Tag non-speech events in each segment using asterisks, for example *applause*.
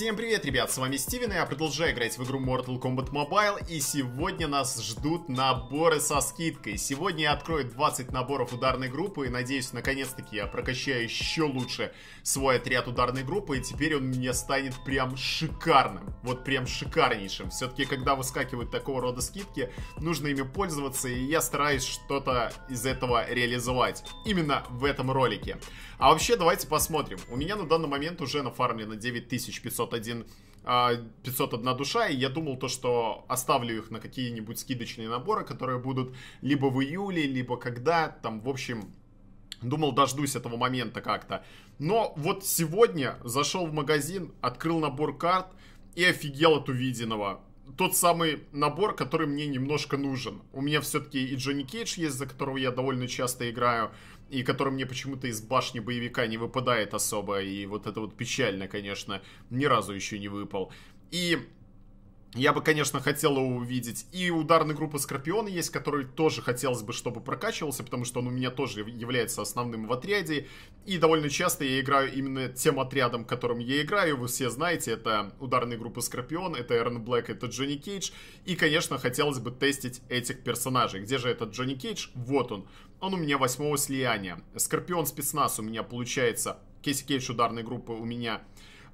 Всем привет, ребят, с вами Стивен, и я продолжаю играть в игру Mortal Kombat Mobile, и сегодня нас ждут наборы со скидкой. Сегодня я открою 20 наборов ударной группы, и надеюсь, наконец-таки я прокачаю еще лучше свой отряд ударной группы, и теперь он мне станет прям шикарным, вот прям шикарнейшим. Все-таки, когда выскакивают такого рода скидки, нужно ими пользоваться, и я стараюсь что-то из этого реализовать, именно в этом ролике. А вообще, давайте посмотрим. У меня на данный момент уже нафармлено 9500 501 501 а, душа, и я думал то, что оставлю их на какие-нибудь скидочные наборы, которые будут либо в июле, либо когда, там, в общем, думал, дождусь этого момента как-то. Но вот сегодня зашел в магазин, открыл набор карт и офигел от увиденного тот самый набор, который мне немножко нужен. У меня все-таки и Джонни Кейдж есть, за которого я довольно часто играю, и который мне почему-то из башни боевика не выпадает особо, и вот это вот печально, конечно, ни разу еще не выпал. И я бы, конечно, хотела увидеть и ударной группы Скорпион есть, который тоже хотелось бы, чтобы прокачивался, потому что он у меня тоже является основным в отряде. И довольно часто я играю именно тем отрядом, которым я играю. Вы все знаете, это ударные группы Скорпион, это Эрн Блэк, это Джонни Кейдж. И, конечно, хотелось бы тестить этих персонажей. Где же этот Джонни Кейдж? Вот он. Он у меня восьмого слияния. Скорпион спецназ у меня получается. Кейси Кейдж ударной группы у меня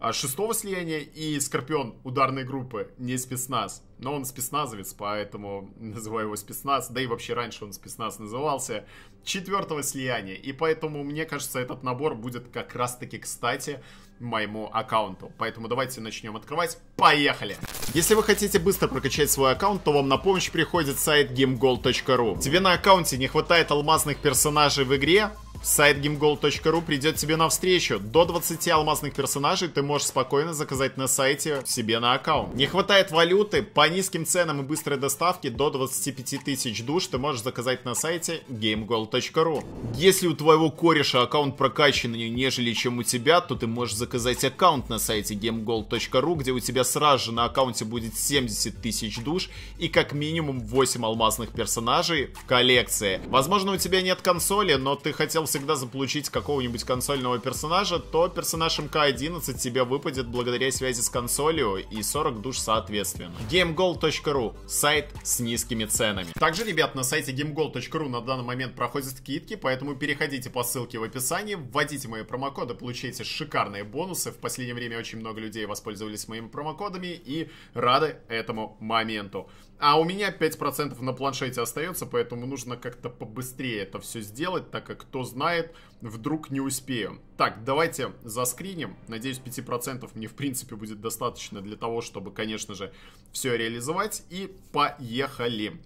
а шестого слияния и Скорпион ударной группы, не спецназ. Но он спецназовец, поэтому *laughs* называю его спецназ. Да и вообще раньше он спецназ назывался. Четвертого слияния. И поэтому, мне кажется, этот набор будет как раз-таки кстати моему аккаунту. Поэтому давайте начнем открывать. Поехали! Если вы хотите быстро прокачать свой аккаунт, то вам на помощь приходит сайт gamegold.ru. Тебе на аккаунте не хватает алмазных персонажей в игре? Сайт gamegold.ru придет тебе навстречу. До 20 алмазных персонажей ты можешь спокойно заказать на сайте себе на аккаунт. Не хватает валюты, по низким ценам и быстрой доставке до 25 тысяч душ ты можешь заказать на сайте gamegold.ru. Если у твоего кореша аккаунт прокачанный нежели чем у тебя, то ты можешь заказать аккаунт на сайте gamegold.ru, где у тебя сразу же на аккаунте будет 70 тысяч душ и как минимум 8 алмазных персонажей в коллекции. Возможно у тебя нет консоли, но ты хотел все всегда заполучить какого-нибудь консольного персонажа, то персонаж МК-11 тебе выпадет благодаря связи с консолью и 40 душ соответственно. gamegold.ru – сайт с низкими ценами. Также, ребят, на сайте gamegold.ru на данный момент проходят скидки, поэтому переходите по ссылке в описании, вводите мои промокоды, получите шикарные бонусы. В последнее время очень много людей воспользовались моими промокодами и рады этому моменту. А у меня 5% на планшете остается, поэтому нужно как-то побыстрее это все сделать, так как, кто знает, вдруг не успею. Так, давайте заскриним. Надеюсь, 5% мне, в принципе, будет достаточно для того, чтобы, конечно же, все реализовать. И поехали.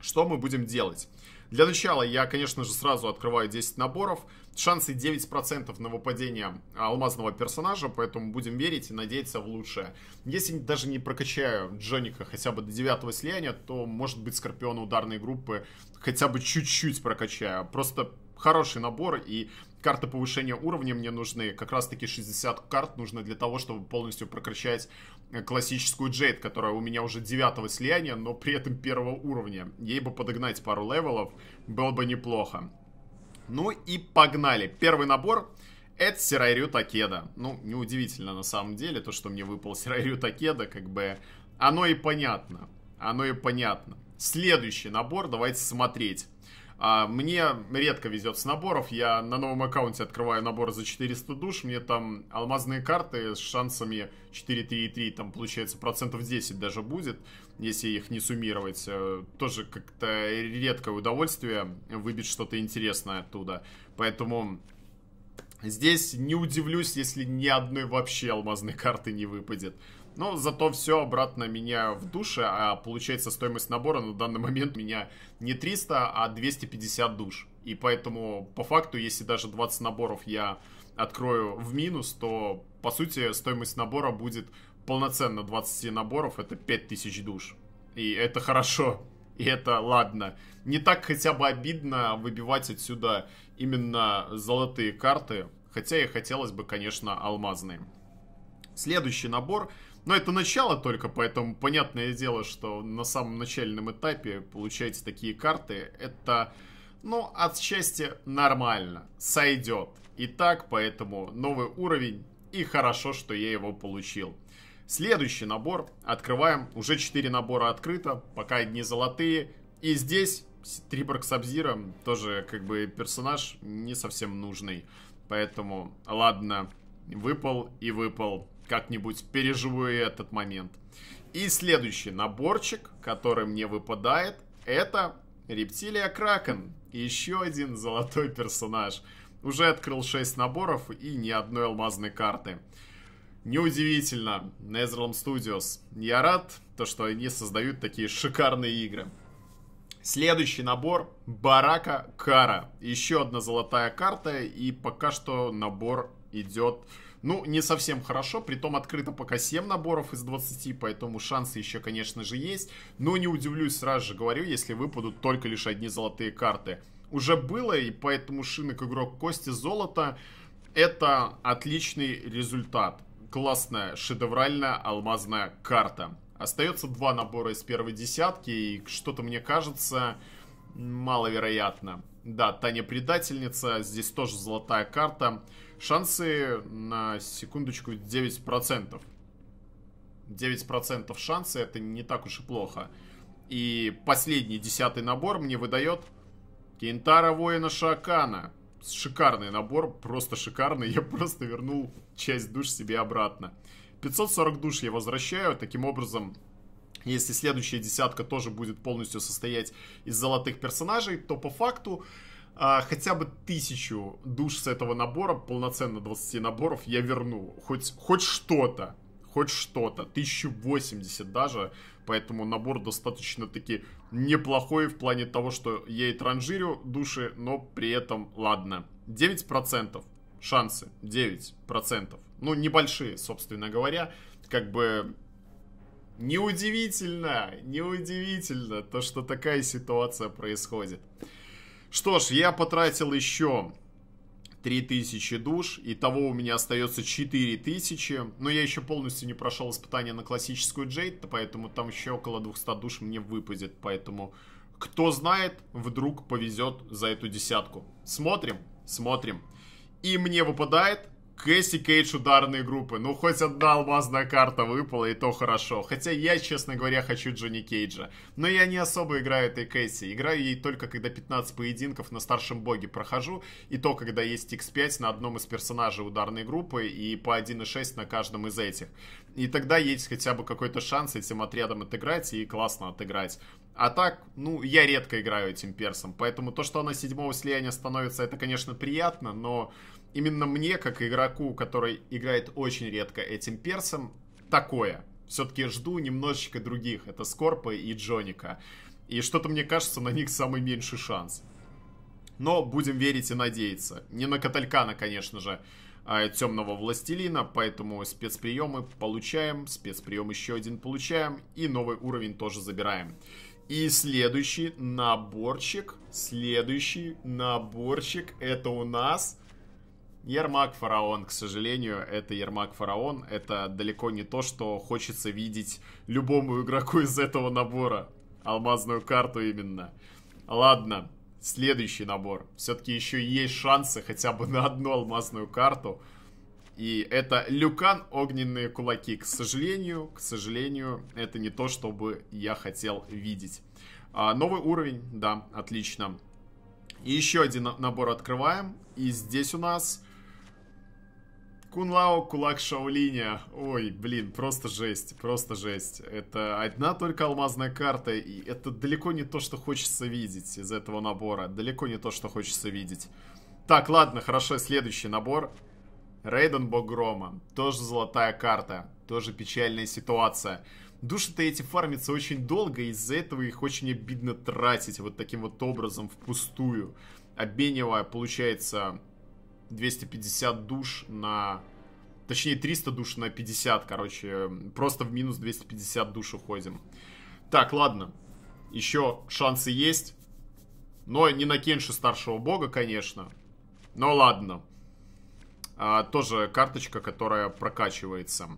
Что мы будем делать? Для начала я, конечно же, сразу открываю 10 наборов. Шансы 9% на выпадение алмазного персонажа, поэтому будем верить и надеяться в лучшее. Если даже не прокачаю Джоника хотя бы до 9 слияния, то, может быть, Скорпиона ударной группы хотя бы чуть-чуть прокачаю. Просто хороший набор, и карты повышения уровня мне нужны. Как раз таки 60 карт нужно для того, чтобы полностью прокачать э, классическую Джейд, которая у меня уже девятого слияния, но при этом первого уровня. Ей бы подогнать пару левелов, было бы неплохо. Ну и погнали. Первый набор это Сирайрю Такеда. Ну, неудивительно на самом деле, то, что мне выпал Сирайрю Такеда, как бы... Оно и понятно. Оно и понятно. Следующий набор, давайте смотреть. А мне редко везет с наборов. Я на новом аккаунте открываю набор за 400 душ. Мне там алмазные карты с шансами 4-3-3, там получается процентов 10 даже будет, если их не суммировать. Э, тоже как-то редкое удовольствие выбить что-то интересное оттуда. Поэтому здесь не удивлюсь, если ни одной вообще алмазной *laughs* карты не выпадет. Но зато все обратно меня в душе, а получается стоимость набора на данный момент у меня не 300, а 250 душ. И поэтому, по факту, если даже 20 наборов я открою в минус, то, по сути, стоимость набора будет полноценно 20 наборов, это 5000 душ. И это хорошо, и это ладно. Не так хотя бы обидно выбивать отсюда именно золотые карты, хотя и хотелось бы, конечно, алмазные. Следующий набор но это начало только, поэтому понятное дело, что на самом начальном этапе получаете такие карты. Это, ну, отчасти нормально, сойдет. И так, поэтому новый уровень, и хорошо, что я его получил. Следующий набор открываем. Уже 4 набора открыто, пока одни золотые. И здесь Триборг Сабзира тоже как бы персонаж не совсем нужный. Поэтому, ладно, выпал и выпал как-нибудь переживу этот момент. И следующий наборчик, который мне выпадает, это Рептилия Кракен. еще один золотой персонаж. Уже открыл 6 наборов и ни одной алмазной карты. Неудивительно, Netherrealm Studios. Я рад, то, что они создают такие шикарные игры. Следующий набор Барака Кара. Еще одна золотая карта и пока что набор идет ну, не совсем хорошо. Притом открыто пока 7 наборов из 20, поэтому шансы еще, конечно же, есть. Но не удивлюсь, сразу же говорю, если выпадут только лишь одни золотые карты. Уже было, и поэтому шинок игрок кости золота это отличный результат. Классная, шедевральная алмазная карта. Остается два набора из первой десятки, и что-то мне кажется маловероятно. Да, Таня предательница. Здесь тоже золотая карта. Шансы на секундочку 9%. 9% шансы это не так уж и плохо. И последний, десятый набор мне выдает Кентара Воина Шакана. Шикарный набор, просто шикарный. Я просто вернул часть душ себе обратно. 540 душ я возвращаю. Таким образом, если следующая десятка тоже будет полностью состоять из золотых персонажей, то по факту а, хотя бы тысячу душ с этого набора, полноценно 20 наборов, я верну. Хоть, хоть что-то, хоть что-то, 1080 даже, поэтому набор достаточно-таки неплохой в плане того, что я и транжирю души, но при этом ладно. 9% шансы, 9%, ну небольшие, собственно говоря, как бы Неудивительно, неудивительно то, что такая ситуация происходит. Что ж, я потратил еще 3000 душ, и того у меня остается 4000. Но я еще полностью не прошел испытание на классическую Джейд, поэтому там еще около 200 душ мне выпадет. Поэтому, кто знает, вдруг повезет за эту десятку. Смотрим, смотрим. И мне выпадает Кэсси Кейдж ударные группы. Ну, хоть одна алмазная карта выпала, и то хорошо. Хотя я, честно говоря, хочу Джонни Кейджа. Но я не особо играю этой Кэсси. Играю ей только, когда 15 поединков на старшем боге прохожу. И то, когда есть X5 на одном из персонажей ударной группы и по 1.6 на каждом из этих. И тогда есть хотя бы какой-то шанс этим отрядом отыграть и классно отыграть. А так, ну, я редко играю этим персом. Поэтому то, что она седьмого слияния становится, это, конечно, приятно, но именно мне, как игроку, который играет очень редко этим персом, такое. Все-таки жду немножечко других. Это Скорпа и Джоника. И что-то мне кажется, на них самый меньший шанс. Но будем верить и надеяться. Не на Каталькана, конечно же, а темного властелина. Поэтому спецприемы получаем, спецприем еще один получаем. И новый уровень тоже забираем. И следующий наборчик, следующий наборчик, это у нас Ермак Фараон, к сожалению, это Ермак Фараон. Это далеко не то, что хочется видеть любому игроку из этого набора. Алмазную карту именно. Ладно, следующий набор. Все-таки еще есть шансы хотя бы на одну алмазную карту. И это Люкан Огненные Кулаки. К сожалению, к сожалению, это не то, чтобы я хотел видеть. А, новый уровень, да, отлично. И еще один набор открываем. И здесь у нас Кунлао, кулак Шаолиня. Ой, блин, просто жесть, просто жесть. Это одна только алмазная карта, и это далеко не то, что хочется видеть из этого набора. Далеко не то, что хочется видеть. Так, ладно, хорошо, следующий набор. Рейден Бог Грома. Тоже золотая карта. Тоже печальная ситуация. Души-то эти фармятся очень долго, из-за этого их очень обидно тратить вот таким вот образом впустую. Обменивая, получается, 250 душ на... Точнее, 300 душ на 50, короче. Просто в минус 250 душ уходим. Так, ладно. Еще шансы есть. Но не на Кенши Старшего Бога, конечно. Но ладно. А, тоже карточка, которая прокачивается.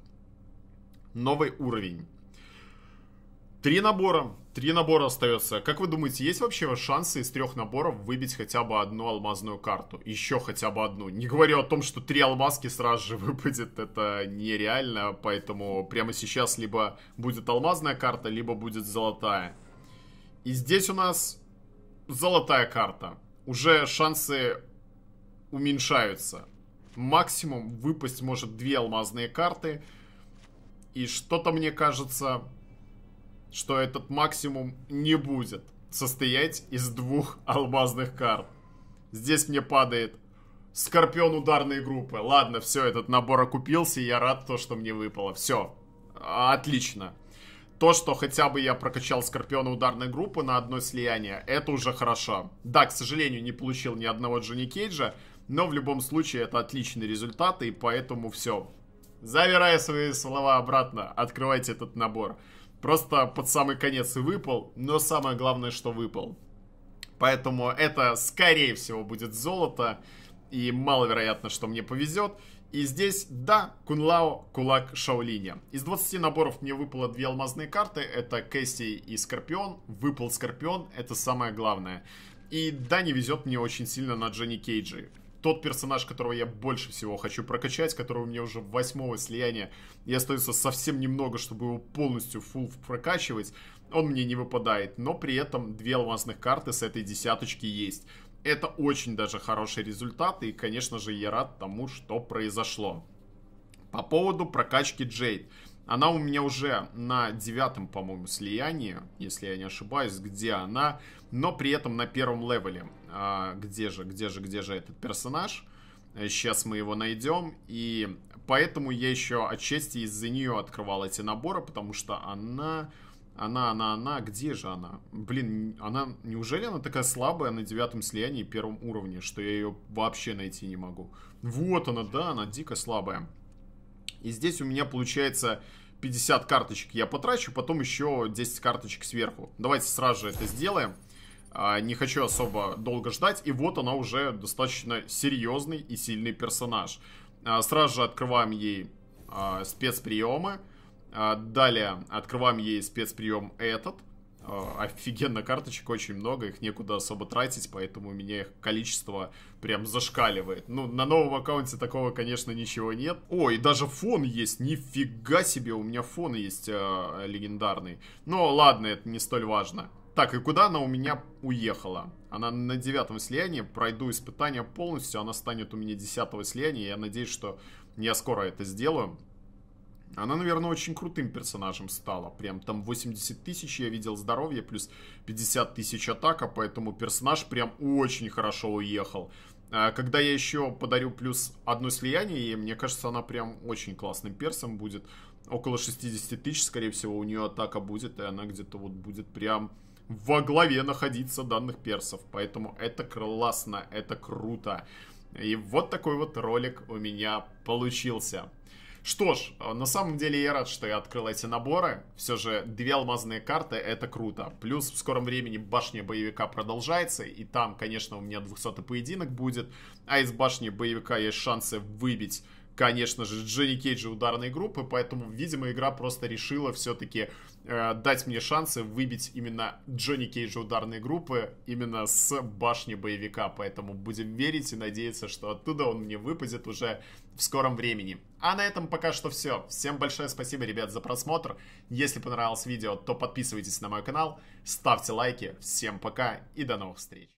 Новый уровень. Три набора. Три набора остается. Как вы думаете, есть вообще шансы из трех наборов выбить хотя бы одну алмазную карту? Еще хотя бы одну. Не говорю о том, что три алмазки сразу же *laughs* выпадет. Это нереально, поэтому прямо сейчас либо будет алмазная карта, либо будет золотая. И здесь у нас золотая карта. Уже шансы уменьшаются. Максимум выпасть может две алмазные карты. И что-то мне кажется что этот максимум не будет состоять из двух алмазных карт. Здесь мне падает Скорпион ударной группы. Ладно, все, этот набор окупился, и я рад то, что мне выпало. Все, отлично. То, что хотя бы я прокачал Скорпиона ударной группы на одно слияние, это уже хорошо. Да, к сожалению, не получил ни одного Джонни Кейджа, но в любом случае это отличный результат, и поэтому все. Забирая свои слова обратно, открывайте этот набор. Просто под самый конец и выпал, но самое главное, что выпал. Поэтому это, скорее всего, будет золото. И маловероятно, что мне повезет. И здесь, да, Кунлао, Кулак, Шаолиня. Из 20 наборов мне выпало две алмазные карты. Это Кэсси и Скорпион. Выпал Скорпион, это самое главное. И да, не везет мне очень сильно на Джонни Кейджи тот персонаж, которого я больше всего хочу прокачать, который у меня уже восьмого слияния, и остается совсем немного, чтобы его полностью фул прокачивать, он мне не выпадает. Но при этом две алмазных карты с этой десяточки есть. Это очень даже хороший результат, и, конечно же, я рад тому, что произошло. По поводу прокачки Джейд. Она у меня уже на девятом, по-моему, слиянии, если я не ошибаюсь, где она, но при этом на первом левеле. А, где же, где же, где же этот персонаж. Сейчас э, мы его найдем. И поэтому я еще отчасти из-за нее открывал эти наборы, потому что она... Она, она, она, где же она? Блин, она, неужели она такая слабая на девятом слиянии первом уровне, что я ее вообще найти не могу? Вот она, да, она дико слабая. И здесь у меня получается 50 карточек я потрачу, потом еще 10 карточек сверху. Давайте сразу же это сделаем. А, не хочу особо долго ждать. И вот она уже достаточно серьезный и сильный персонаж. А, сразу же открываем ей а, спецприемы. Далее открываем ей спецприем этот. Офигенно карточек, очень много, их некуда особо тратить, поэтому у меня их количество прям зашкаливает. Ну, на новом аккаунте такого, конечно, ничего нет. О, и даже фон есть, нифига себе, у меня фон есть э, легендарный. Но ладно, это не столь важно. Так, и куда она у меня уехала? Она на девятом слиянии, пройду испытание полностью, она станет у меня десятого слияния, я надеюсь, что я скоро это сделаю. Она, наверное, очень крутым персонажем стала. Прям там 80 тысяч я видел здоровья, плюс 50 тысяч атака, поэтому персонаж прям очень хорошо уехал. А, когда я еще подарю плюс одно слияние, и мне кажется, она прям очень классным персом будет. Около 60 тысяч, скорее всего, у нее атака будет, и она где-то вот будет прям во главе находиться данных персов. Поэтому это классно, это круто. И вот такой вот ролик у меня получился. Что ж, на самом деле я рад, что я открыл эти наборы. Все же две алмазные карты это круто. Плюс в скором времени башня боевика продолжается. И там, конечно, у меня 200 поединок будет. А из башни боевика есть шансы выбить конечно же, Дженни Кейджа ударной группы, поэтому, видимо, игра просто решила все-таки э, дать мне шансы выбить именно Джонни Кейджа ударной группы именно с башни боевика, поэтому будем верить и надеяться, что оттуда он мне выпадет уже в скором времени. А на этом пока что все. Всем большое спасибо, ребят, за просмотр. Если понравилось видео, то подписывайтесь на мой канал, ставьте лайки. Всем пока и до новых встреч.